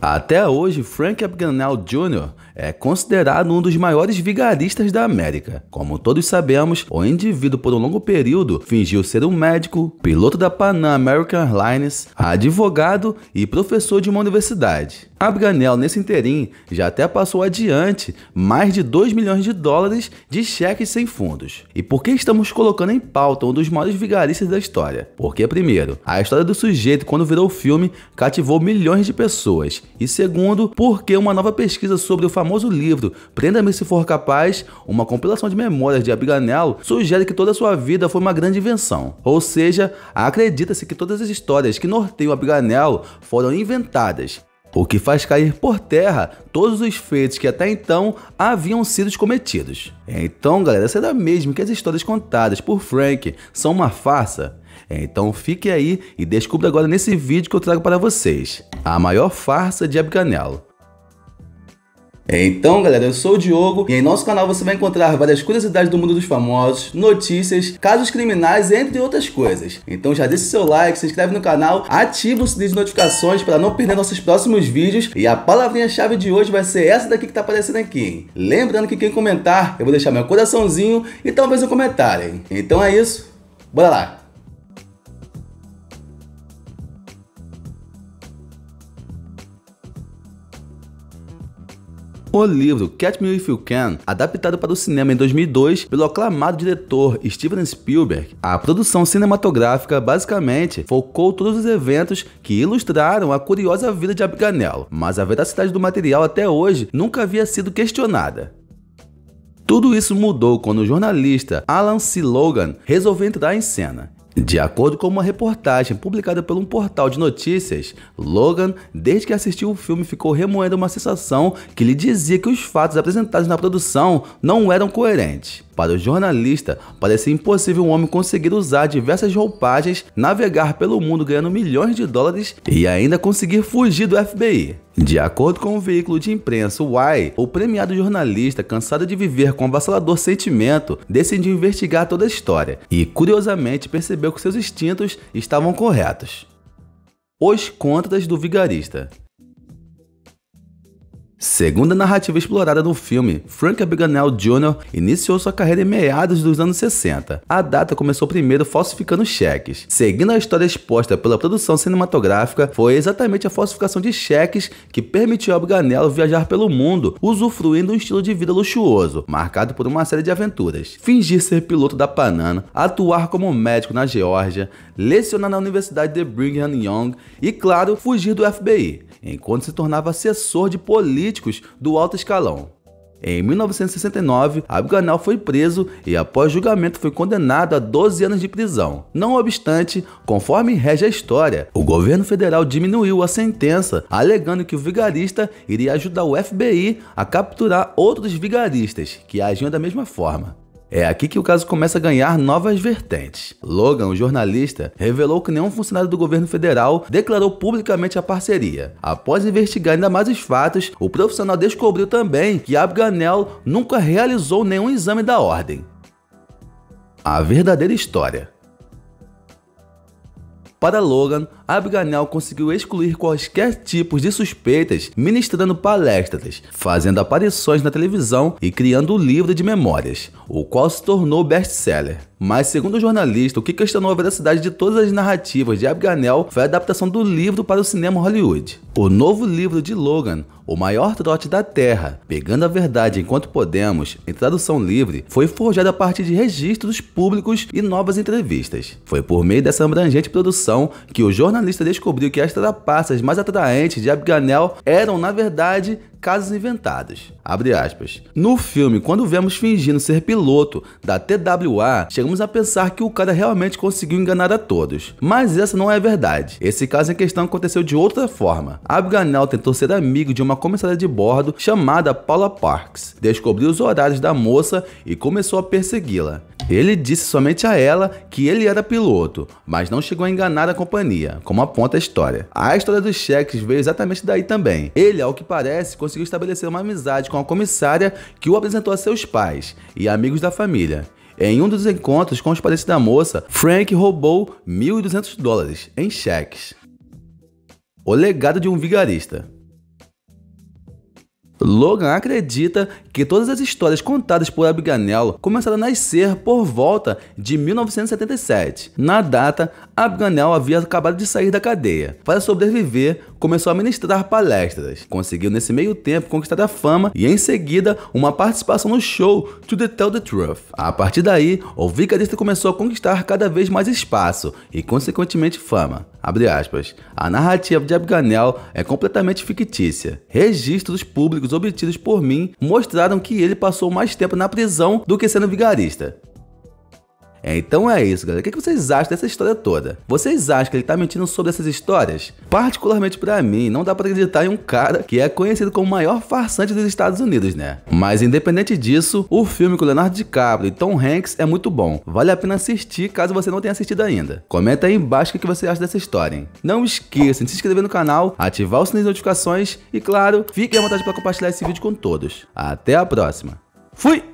Até hoje, Frank Abagnale Jr. é considerado um dos maiores vigaristas da América. Como todos sabemos, o indivíduo por um longo período fingiu ser um médico, piloto da Pan American Airlines, advogado e professor de uma universidade. Abganel, nesse interim, já até passou adiante mais de 2 milhões de dólares de cheques sem fundos. E por que estamos colocando em pauta um dos maiores vigaristas da história? Porque, primeiro, a história do sujeito quando virou filme cativou milhões de pessoas. E segundo, porque uma nova pesquisa sobre o famoso livro Prenda-me se for capaz, uma compilação de memórias de Abiganello, sugere que toda a sua vida foi uma grande invenção. Ou seja, acredita-se que todas as histórias que norteiam Abiganello foram inventadas o que faz cair por terra todos os feitos que até então haviam sido cometidos. Então, galera, será é mesmo que as histórias contadas por Frank são uma farsa? Então fique aí e descubra agora nesse vídeo que eu trago para vocês a maior farsa de Abigail. É, então, galera, eu sou o Diogo e em nosso canal você vai encontrar várias curiosidades do mundo dos famosos, notícias, casos criminais, entre outras coisas. Então já deixa seu like, se inscreve no canal, ativa o sininho de notificações para não perder nossos próximos vídeos e a palavrinha-chave de hoje vai ser essa daqui que tá aparecendo aqui. Lembrando que quem comentar, eu vou deixar meu coraçãozinho e talvez eu comentário. Então é isso, bora lá! o livro Catch Me If You Can, adaptado para o cinema em 2002 pelo aclamado diretor Steven Spielberg. A produção cinematográfica basicamente focou todos os eventos que ilustraram a curiosa vida de Abigail. mas a veracidade do material até hoje nunca havia sido questionada. Tudo isso mudou quando o jornalista Alan C. Logan resolveu entrar em cena. De acordo com uma reportagem publicada por um portal de notícias, Logan, desde que assistiu o filme, ficou remoendo uma sensação que lhe dizia que os fatos apresentados na produção não eram coerentes. Para o jornalista, parece impossível um homem conseguir usar diversas roupagens, navegar pelo mundo ganhando milhões de dólares e ainda conseguir fugir do FBI. De acordo com o veículo de imprensa Why, o premiado jornalista, cansado de viver com um avassalador sentimento, decidiu investigar toda a história e, curiosamente, percebeu que seus instintos estavam corretos. Os Contras do Vigarista Segundo a narrativa explorada no filme, Frank Abagnale Jr. iniciou sua carreira em meados dos anos 60. A data começou primeiro falsificando cheques. Seguindo a história exposta pela produção cinematográfica, foi exatamente a falsificação de cheques que permitiu a Abagnale viajar pelo mundo, usufruindo um estilo de vida luxuoso, marcado por uma série de aventuras. Fingir ser piloto da Panana, atuar como médico na Geórgia, lecionar na Universidade de Brigham Young e, claro, fugir do FBI, enquanto se tornava assessor de polícia políticos do alto escalão. Em 1969, Abganal foi preso e, após julgamento, foi condenado a 12 anos de prisão. Não obstante, conforme rege a história, o governo federal diminuiu a sentença, alegando que o vigarista iria ajudar o FBI a capturar outros vigaristas que agiam da mesma forma. É aqui que o caso começa a ganhar novas vertentes. Logan, o jornalista, revelou que nenhum funcionário do governo federal declarou publicamente a parceria. Após investigar ainda mais os fatos, o profissional descobriu também que Abganel nunca realizou nenhum exame da ordem. A verdadeira história. Para Logan, Abigail conseguiu excluir quaisquer tipos de suspeitas, ministrando palestras, fazendo aparições na televisão e criando o um livro de memórias, o qual se tornou best-seller. Mas, segundo o jornalista, o que questionou a veracidade de todas as narrativas de Abigail foi a adaptação do livro para o cinema Hollywood. O novo livro de Logan, O Maior Trote da Terra, Pegando a Verdade Enquanto Podemos, em tradução livre, foi forjado a partir de registros públicos e novas entrevistas. Foi por meio dessa abrangente produção que o jornalista descobriu que as trapaças mais atraentes de Abigail eram, na verdade, casos inventados. Abre aspas. No filme, quando vemos fingindo ser piloto da TWA, chegamos a pensar que o cara realmente conseguiu enganar a todos. Mas essa não é verdade. Esse caso em questão aconteceu de outra forma. Abganel tentou ser amigo de uma comissária de bordo chamada Paula Parks. Descobriu os horários da moça e começou a persegui-la. Ele disse somente a ela que ele era piloto, mas não chegou a enganar a companhia, como aponta a história. A história dos cheques veio exatamente daí também. Ele, ao que parece, conseguiu estabelecer uma amizade com a comissária que o apresentou a seus pais e amigos da família. Em um dos encontros com os parentes da moça, Frank roubou 1.200 dólares em cheques. O legado de um vigarista. Logan acredita que todas as histórias contadas por Abigail começaram a nascer por volta de 1977. Na data, Abigail havia acabado de sair da cadeia. Para sobreviver, começou a ministrar palestras. Conseguiu nesse meio tempo conquistar a fama e em seguida uma participação no show To The Tell The Truth. A partir daí, o vigarista começou a conquistar cada vez mais espaço e consequentemente fama. Abre aspas. A narrativa de Abganel é completamente fictícia. Registros públicos obtidos por mim mostraram que ele passou mais tempo na prisão do que sendo vigarista. É, então é isso, galera. O que vocês acham dessa história toda? Vocês acham que ele tá mentindo sobre essas histórias? Particularmente para mim, não dá para acreditar em um cara que é conhecido como o maior farsante dos Estados Unidos, né? Mas independente disso, o filme com Leonardo DiCaprio e Tom Hanks é muito bom. Vale a pena assistir caso você não tenha assistido ainda. Comenta aí embaixo o que você acha dessa história. Hein? Não esqueça de se inscrever no canal, ativar o sininho de notificações e, claro, fique à vontade para compartilhar esse vídeo com todos. Até a próxima. Fui!